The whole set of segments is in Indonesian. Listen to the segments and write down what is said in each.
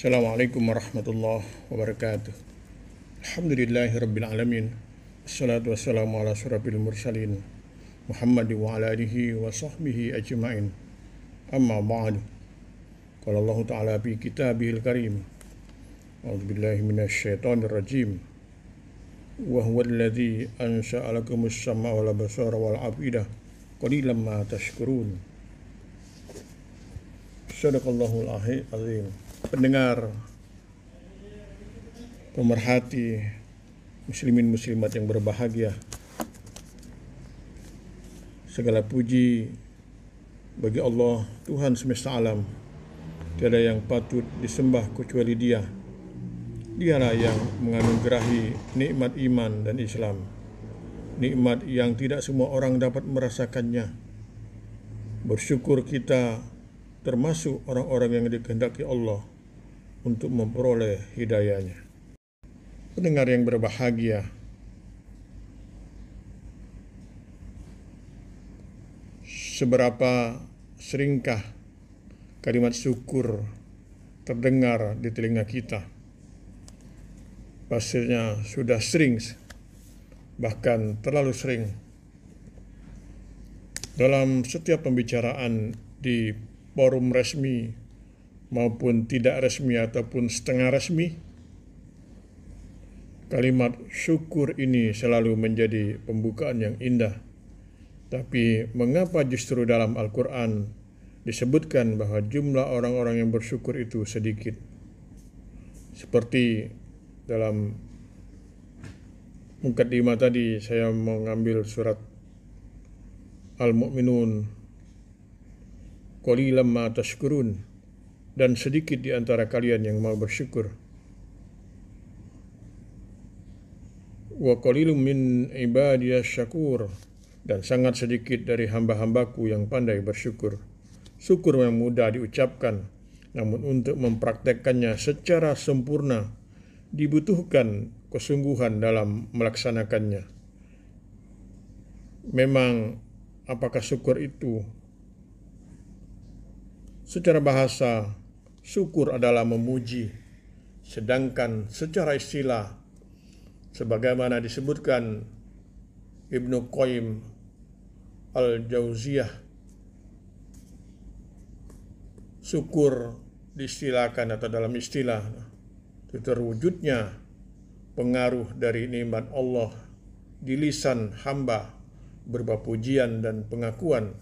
السلام عليكم ورحمة الله وبركاته الحمد لله رب العالمين الصلاة والسلام على سورة المرسلين محمد وعلى آله وصحبه أجمعين أما بعد قال الله تعالى في كتابه الكريم أعوذ بالله من الشيطان الرجيم وهو الذي أنشأ لكم السمع والأبصار والأفئدة قليلا ما تشكرون صدق الله العظيم pendengar, pemerhati, muslimin muslimat yang berbahagia. Segala puji bagi Allah Tuhan semesta alam. Tiada yang patut disembah kecuali Dia. Dialah yang menganugerahi nikmat iman dan Islam. Nikmat yang tidak semua orang dapat merasakannya. Bersyukur kita termasuk orang-orang yang dikehendaki Allah untuk memperoleh hidayahnya. Pendengar yang berbahagia, seberapa seringkah kalimat syukur terdengar di telinga kita? Pastinya sudah sering, bahkan terlalu sering. Dalam setiap pembicaraan di forum resmi maupun tidak resmi ataupun setengah resmi. Kalimat syukur ini selalu menjadi pembukaan yang indah. Tapi mengapa justru dalam Al-Quran disebutkan bahwa jumlah orang-orang yang bersyukur itu sedikit? Seperti dalam mukaddimah tadi saya mengambil surat Al-Mu'minun Qalilam ma tashkurun dan sedikit di antara kalian yang mau bersyukur. Wa qalilum min ibadiyas syakur dan sangat sedikit dari hamba-hambaku yang pandai bersyukur. Syukur yang mudah diucapkan, namun untuk mempraktekkannya secara sempurna dibutuhkan kesungguhan dalam melaksanakannya. Memang apakah syukur itu secara bahasa Syukur adalah memuji. Sedangkan secara istilah, sebagaimana disebutkan Ibnu Qayyim Al-Jauziyah, syukur diistilahkan atau dalam istilah terwujudnya pengaruh dari nikmat Allah di lisan hamba berupa pujian dan pengakuan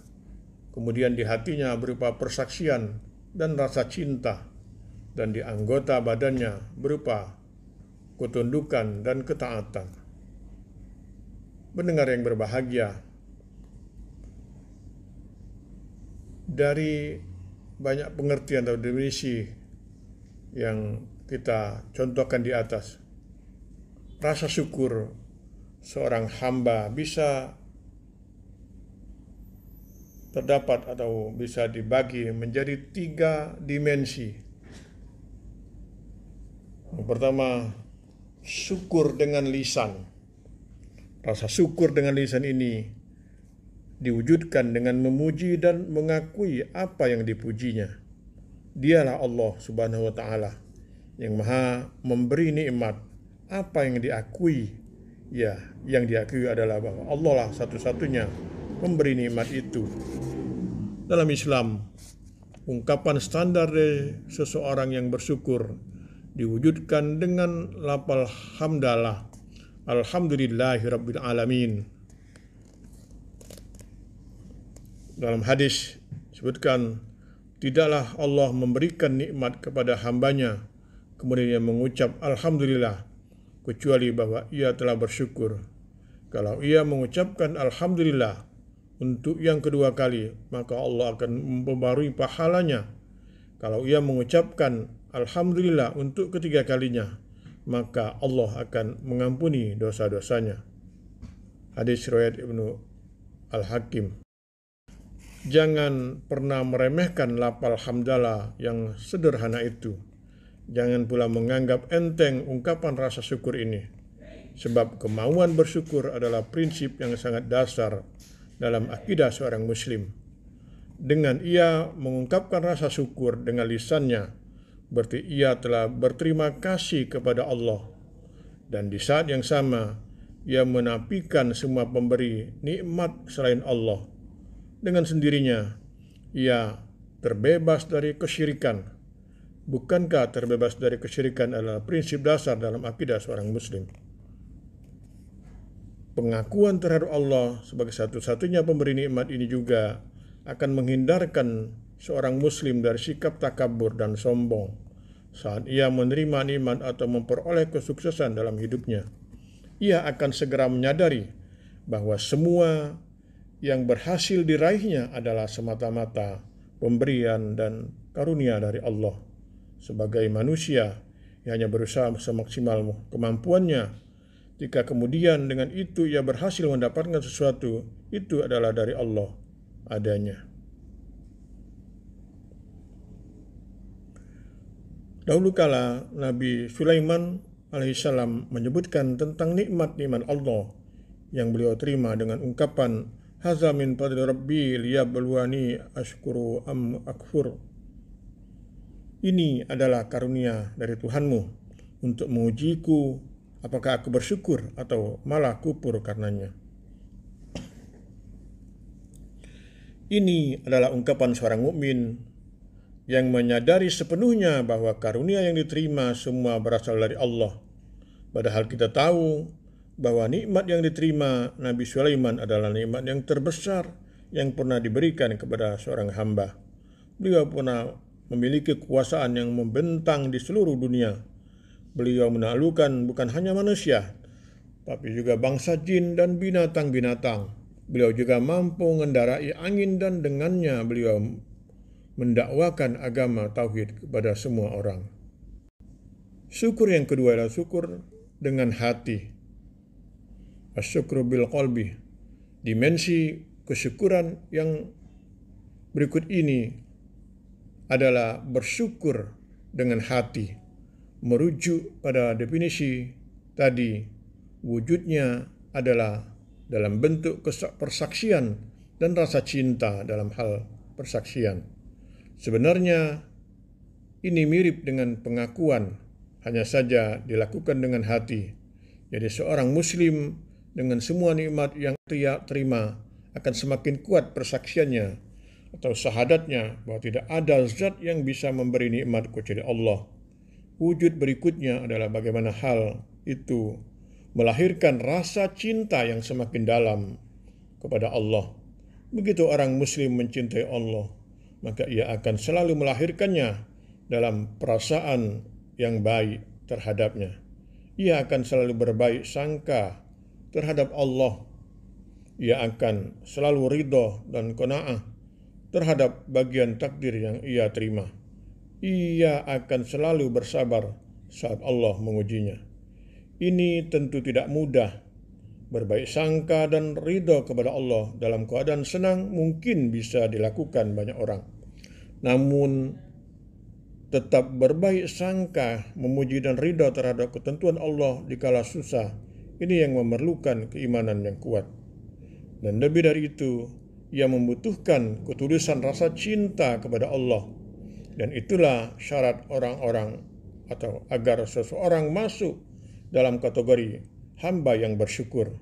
kemudian di hatinya berupa persaksian dan rasa cinta dan di anggota badannya berupa ketundukan dan ketaatan. Mendengar yang berbahagia dari banyak pengertian atau definisi yang kita contohkan di atas. Rasa syukur seorang hamba bisa terdapat atau bisa dibagi menjadi tiga dimensi. Yang pertama, syukur dengan lisan. Rasa syukur dengan lisan ini diwujudkan dengan memuji dan mengakui apa yang dipujinya. Dialah Allah Subhanahu wa taala yang Maha memberi nikmat. Apa yang diakui? Ya, yang diakui adalah bahwa Allah lah satu-satunya pemberi nikmat itu. Dalam Islam, ungkapan standar dari seseorang yang bersyukur diwujudkan dengan lapal hamdalah. Alhamdulillahirrabbilalamin. Dalam hadis sebutkan tidaklah Allah memberikan nikmat kepada hambanya kemudian ia mengucap alhamdulillah kecuali bahwa ia telah bersyukur. Kalau ia mengucapkan alhamdulillah untuk yang kedua kali, maka Allah akan membarui pahalanya. Kalau ia mengucapkan Alhamdulillah untuk ketiga kalinya, maka Allah akan mengampuni dosa-dosanya. Hadis riwayat Ibnu Al-Hakim. Jangan pernah meremehkan lapal hamdalah yang sederhana itu. Jangan pula menganggap enteng ungkapan rasa syukur ini. Sebab kemauan bersyukur adalah prinsip yang sangat dasar dalam akidah seorang muslim. Dengan ia mengungkapkan rasa syukur dengan lisannya, berarti ia telah berterima kasih kepada Allah. Dan di saat yang sama, ia menapikan semua pemberi nikmat selain Allah. Dengan sendirinya, ia terbebas dari kesyirikan. Bukankah terbebas dari kesyirikan adalah prinsip dasar dalam akidah seorang muslim? pengakuan terhadap Allah sebagai satu-satunya pemberi nikmat ini juga akan menghindarkan seorang muslim dari sikap takabur dan sombong saat ia menerima nikmat atau memperoleh kesuksesan dalam hidupnya. Ia akan segera menyadari bahwa semua yang berhasil diraihnya adalah semata-mata pemberian dan karunia dari Allah. Sebagai manusia, ia hanya berusaha semaksimal kemampuannya jika kemudian dengan itu ia berhasil mendapatkan sesuatu, itu adalah dari Allah adanya. Dahulu kala Nabi Sulaiman alaihissalam menyebutkan tentang nikmat-nikmat Allah yang beliau terima dengan ungkapan hazamin pada Rabbi rabbi beluani ashkuru am akfur. Ini adalah karunia dari Tuhanmu untuk mengujiku Apakah aku bersyukur atau malah kupur karenanya? Ini adalah ungkapan seorang mukmin yang menyadari sepenuhnya bahwa karunia yang diterima semua berasal dari Allah. Padahal kita tahu bahwa nikmat yang diterima Nabi Sulaiman adalah nikmat yang terbesar yang pernah diberikan kepada seorang hamba. Beliau pernah memiliki kekuasaan yang membentang di seluruh dunia Beliau menaklukkan bukan hanya manusia, tapi juga bangsa jin dan binatang-binatang. Beliau juga mampu mengendarai angin dan dengannya beliau mendakwakan agama tauhid kepada semua orang. Syukur yang kedua adalah syukur dengan hati. Asyukru bil qalbi. Dimensi kesyukuran yang berikut ini adalah bersyukur dengan hati merujuk pada definisi tadi, wujudnya adalah dalam bentuk persaksian dan rasa cinta dalam hal persaksian. Sebenarnya ini mirip dengan pengakuan, hanya saja dilakukan dengan hati. Jadi seorang muslim dengan semua nikmat yang ia terima akan semakin kuat persaksiannya atau sahadatnya bahwa tidak ada zat yang bisa memberi nikmat kecuali Allah Wujud berikutnya adalah bagaimana hal itu melahirkan rasa cinta yang semakin dalam kepada Allah. Begitu orang Muslim mencintai Allah, maka ia akan selalu melahirkannya dalam perasaan yang baik terhadapnya. Ia akan selalu berbaik sangka terhadap Allah. Ia akan selalu ridho dan kona'ah terhadap bagian takdir yang ia terima ia akan selalu bersabar saat Allah mengujinya. Ini tentu tidak mudah. Berbaik sangka dan ridho kepada Allah dalam keadaan senang mungkin bisa dilakukan banyak orang. Namun tetap berbaik sangka, memuji dan ridho terhadap ketentuan Allah di kala susah. Ini yang memerlukan keimanan yang kuat. Dan lebih dari itu, ia membutuhkan ketulusan rasa cinta kepada Allah – dan itulah syarat orang-orang atau agar seseorang masuk dalam kategori hamba yang bersyukur.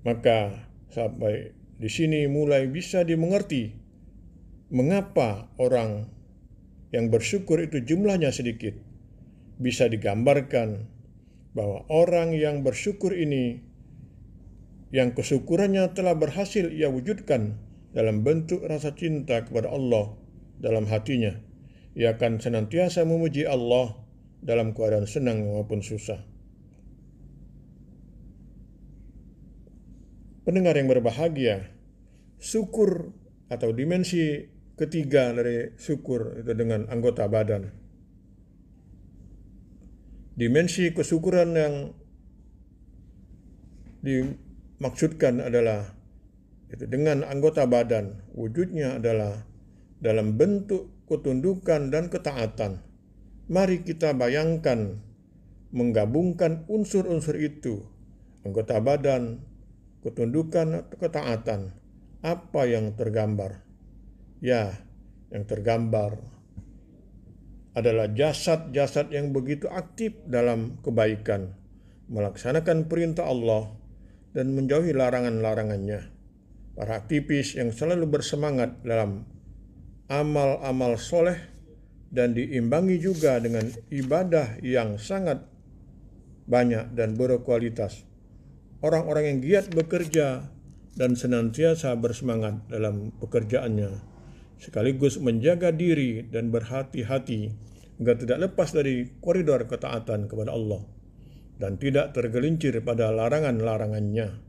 Maka sampai di sini mulai bisa dimengerti mengapa orang yang bersyukur itu jumlahnya sedikit. Bisa digambarkan bahwa orang yang bersyukur ini yang kesyukurannya telah berhasil ia wujudkan dalam bentuk rasa cinta kepada Allah dalam hatinya ia akan senantiasa memuji Allah dalam keadaan senang maupun susah. Pendengar yang berbahagia, syukur atau dimensi ketiga dari syukur itu dengan anggota badan. Dimensi kesyukuran yang dimaksudkan adalah itu dengan anggota badan wujudnya adalah dalam bentuk ketundukan, dan ketaatan. Mari kita bayangkan menggabungkan unsur-unsur itu, anggota badan, ketundukan, atau ketaatan. Apa yang tergambar? Ya, yang tergambar adalah jasad-jasad yang begitu aktif dalam kebaikan, melaksanakan perintah Allah, dan menjauhi larangan-larangannya. Para aktivis yang selalu bersemangat dalam amal-amal soleh dan diimbangi juga dengan ibadah yang sangat banyak dan berkualitas. Orang-orang yang giat bekerja dan senantiasa bersemangat dalam pekerjaannya, sekaligus menjaga diri dan berhati-hati agar tidak lepas dari koridor ketaatan kepada Allah dan tidak tergelincir pada larangan-larangannya.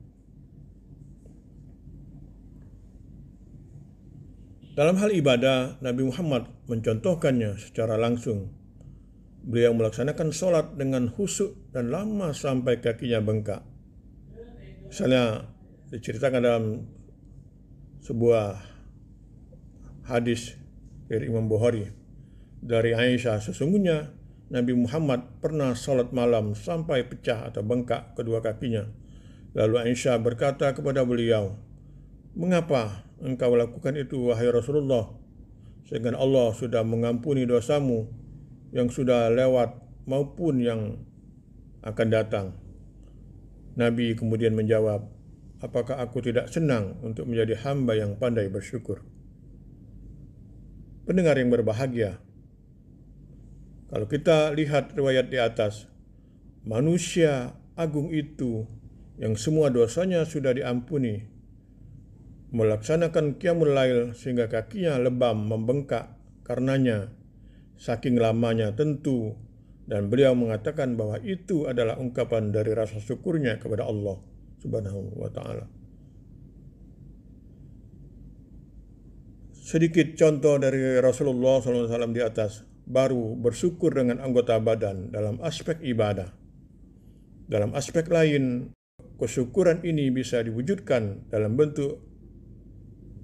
Dalam hal ibadah, Nabi Muhammad mencontohkannya secara langsung. Beliau melaksanakan sholat dengan husuk dan lama sampai kakinya bengkak. Misalnya diceritakan dalam sebuah hadis dari Imam Bukhari dari Aisyah sesungguhnya Nabi Muhammad pernah sholat malam sampai pecah atau bengkak kedua kakinya. Lalu Aisyah berkata kepada beliau, Mengapa engkau lakukan itu wahai Rasulullah sehingga Allah sudah mengampuni dosamu yang sudah lewat maupun yang akan datang. Nabi kemudian menjawab, "Apakah aku tidak senang untuk menjadi hamba yang pandai bersyukur?" Pendengar yang berbahagia, kalau kita lihat riwayat di atas, manusia agung itu yang semua dosanya sudah diampuni melaksanakan qiyamul lail sehingga kakinya lebam membengkak karenanya saking lamanya tentu dan beliau mengatakan bahwa itu adalah ungkapan dari rasa syukurnya kepada Allah Subhanahu wa taala. Sedikit contoh dari Rasulullah SAW di atas baru bersyukur dengan anggota badan dalam aspek ibadah. Dalam aspek lain, kesyukuran ini bisa diwujudkan dalam bentuk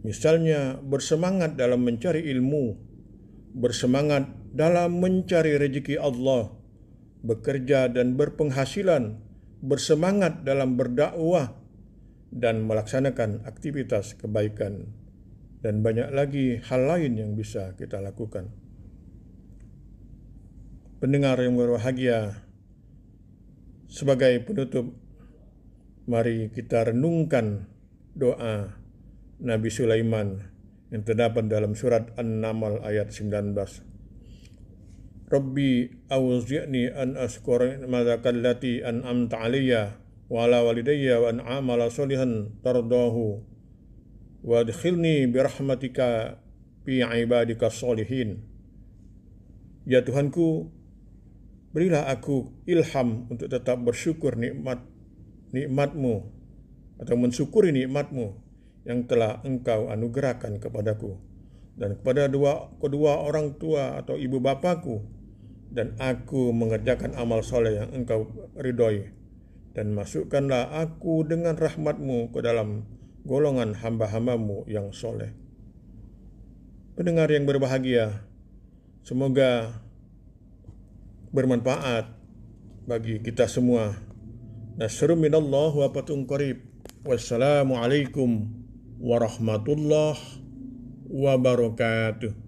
Misalnya bersemangat dalam mencari ilmu, bersemangat dalam mencari rezeki Allah, bekerja dan berpenghasilan, bersemangat dalam berdakwah dan melaksanakan aktivitas kebaikan dan banyak lagi hal lain yang bisa kita lakukan. Pendengar yang berbahagia, sebagai penutup, mari kita renungkan doa Nabi Sulaiman yang terdapat dalam surat An-Naml ayat 19. Rabbi awzi'ni an askura lati an amta 'alayya wa 'ala walidayya wa an 'amala solihan tardahu wa adkhilni bi rahmatika fi 'ibadika sholihin. Ya Tuhanku, berilah aku ilham untuk tetap bersyukur nikmat nikmatmu atau mensyukuri nikmatmu yang telah engkau anugerahkan kepadaku dan kepada dua, kedua orang tua atau ibu bapakku dan aku mengerjakan amal soleh yang engkau ridhoi dan masukkanlah aku dengan rahmatmu ke dalam golongan hamba-hambamu yang soleh. Pendengar yang berbahagia, semoga bermanfaat bagi kita semua. Nasrumin Allah wa patung qarib. Wassalamualaikum warahmatullahi wabarakatuh.